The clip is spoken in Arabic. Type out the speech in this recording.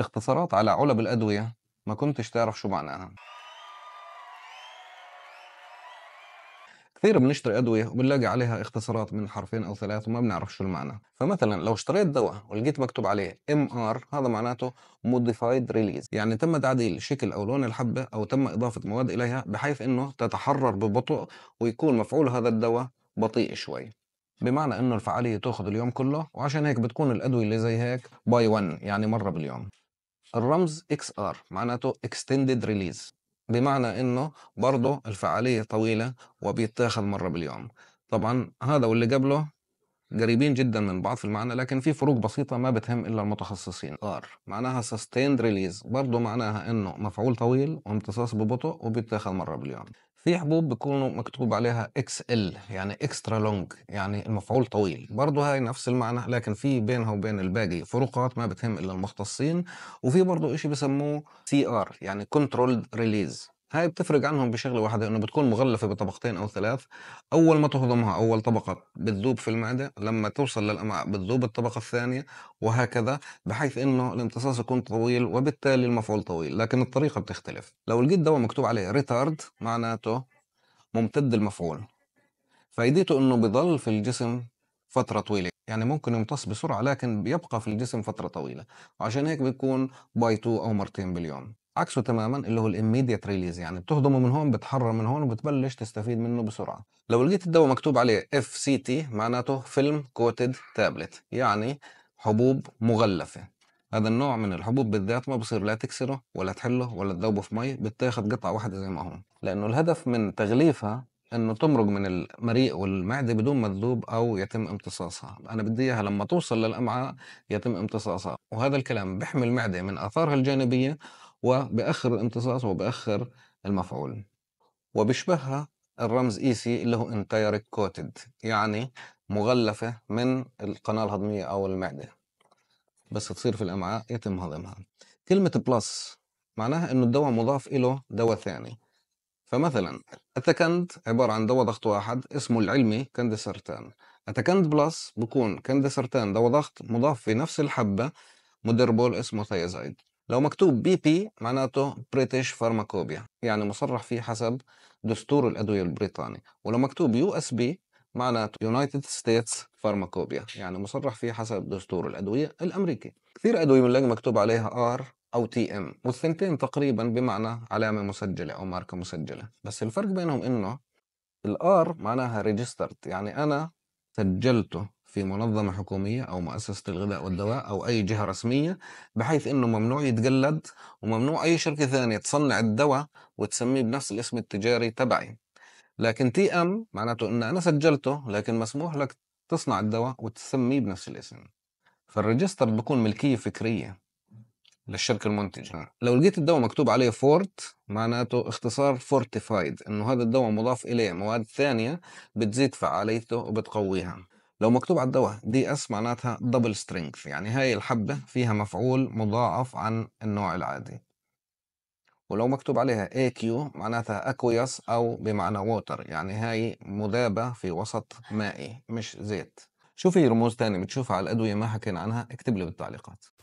اختصارات على علب الأدوية ما كنتش تعرف شو معناها كثير بنشتري أدوية وبنلاقي عليها اختصارات من حرفين أو ثلاث وما بنعرف شو المعنى فمثلا لو اشتريت دواء ولقيت مكتوب عليه MR هذا معناته Modified Release يعني تم تعديل شكل أو لون الحبة أو تم إضافة مواد إليها بحيث أنه تتحرر ببطء ويكون مفعول هذا الدواء بطيء شوي بمعنى أنه الفعالية تأخذ اليوم كله وعشان هيك بتكون الأدوية اللي زي هيك باي 1 يعني مرة باليوم الرمز اكس ار معناته اكستندد ريليز بمعنى انه برضه الفعاليه طويله وبيتاخذ مره باليوم طبعا هذا واللي قبله قريبين جدا من بعض في المعنى لكن في فروق بسيطة ما بتهم إلا المتخصصين ار معناها sustained release برضه معناها إنه مفعول طويل وامتصاص ببطء وبيتاخذ مرة باليوم في حبوب بيكونوا مكتوب عليها اكس ال يعني اكسترا لونج يعني المفعول طويل برضه هاي نفس المعنى لكن في بينها وبين الباقي فروقات ما بتهم الا المختصين وفي برضه شيء بسموه سي ار يعني كنترولد ريليز هاي بتفرق عنهم بشغله واحده انه بتكون مغلفه بطبقتين او ثلاث اول ما تهضمها اول طبقه بتذوب في المعده لما توصل للامعاء بتذوب الطبقه الثانيه وهكذا بحيث انه الامتصاص يكون طويل وبالتالي المفعول طويل لكن الطريقه بتختلف لو لقيت دواء مكتوب عليه ريتارد معناته ممتد المفعول فايدته انه بضل في الجسم فترة طويلة يعني ممكن يمتص بسرعة لكن بيبقى في الجسم فترة طويلة وعشان هيك بيكون باي تو أو مرتين باليوم عكسه تماما اللي هو الاميديت ريليز يعني بتهضمه من هون بتحرر من هون وبتبلش تستفيد منه بسرعه لو لقيت الدواء مكتوب عليه اف سي تي معناته فيلم كوتد تابلت يعني حبوب مغلفه هذا النوع من الحبوب بالذات ما بصير لا تكسره ولا تحله ولا تذوبه في مي بتاخذ قطعه واحده زي ما هو لانه الهدف من تغليفها انه تمرق من المريء والمعده بدون ما تذوب او يتم امتصاصها، انا بدي اياها لما توصل للامعاء يتم امتصاصها، وهذا الكلام بيحمي المعده من اثارها الجانبيه وبأخر الامتصاص وبأخر المفعول وبشبهها الرمز اي e سي اللي هو انتايرك كوتد يعني مغلفة من القناة الهضمية أو المعدة بس تصير في الأمعاء يتم هضمها كلمة بلس معناها إنه الدواء مضاف إله دواء ثاني فمثلا أتكند عبارة عن دواء ضغط واحد اسمه العلمي كندسرتان أتكند بلس بكون كندسرتان دواء ضغط مضاف في نفس الحبة مدربول اسمه ثيازايد لو مكتوب بي بي معناته بريتش فارماكوبيا يعني مصرح فيه حسب دستور الأدوية البريطاني ولو مكتوب يو اس بي معناته يونايتد ستيتس فارماكوبيا يعني مصرح فيه حسب دستور الأدوية الأمريكي كثير أدوية بنلاقي مكتوب عليها ار أو تي ام والثنتين تقريبا بمعنى علامة مسجلة أو ماركة مسجلة بس الفرق بينهم إنه الار معناها ريجسترد يعني أنا سجلته في منظمة حكومية أو مؤسسة الغذاء والدواء أو أي جهة رسمية بحيث أنه ممنوع يتقلد وممنوع أي شركة ثانية تصنع الدواء وتسميه بنفس الاسم التجاري تبعي لكن تي أم معناته أن أنا سجلته لكن مسموح لك تصنع الدواء وتسميه بنفس الاسم فالريجستر بكون ملكية فكرية للشركة المنتجة لو لقيت الدواء مكتوب عليه فورت معناته اختصار فورتيفايد انه هذا الدواء مضاف اليه مواد ثانية بتزيد فعاليته وبتقويها لو مكتوب على الدواء دي اس معناتها دبل سترينث يعني هاي الحبة فيها مفعول مضاعف عن النوع العادي ولو مكتوب عليها AQ معناتها أكويس أو بمعنى ووتر يعني هاي مذابة في وسط مائي مش زيت شو في رموز تاني بتشوفها على الأدوية ما حكينا عنها اكتب لي بالتعليقات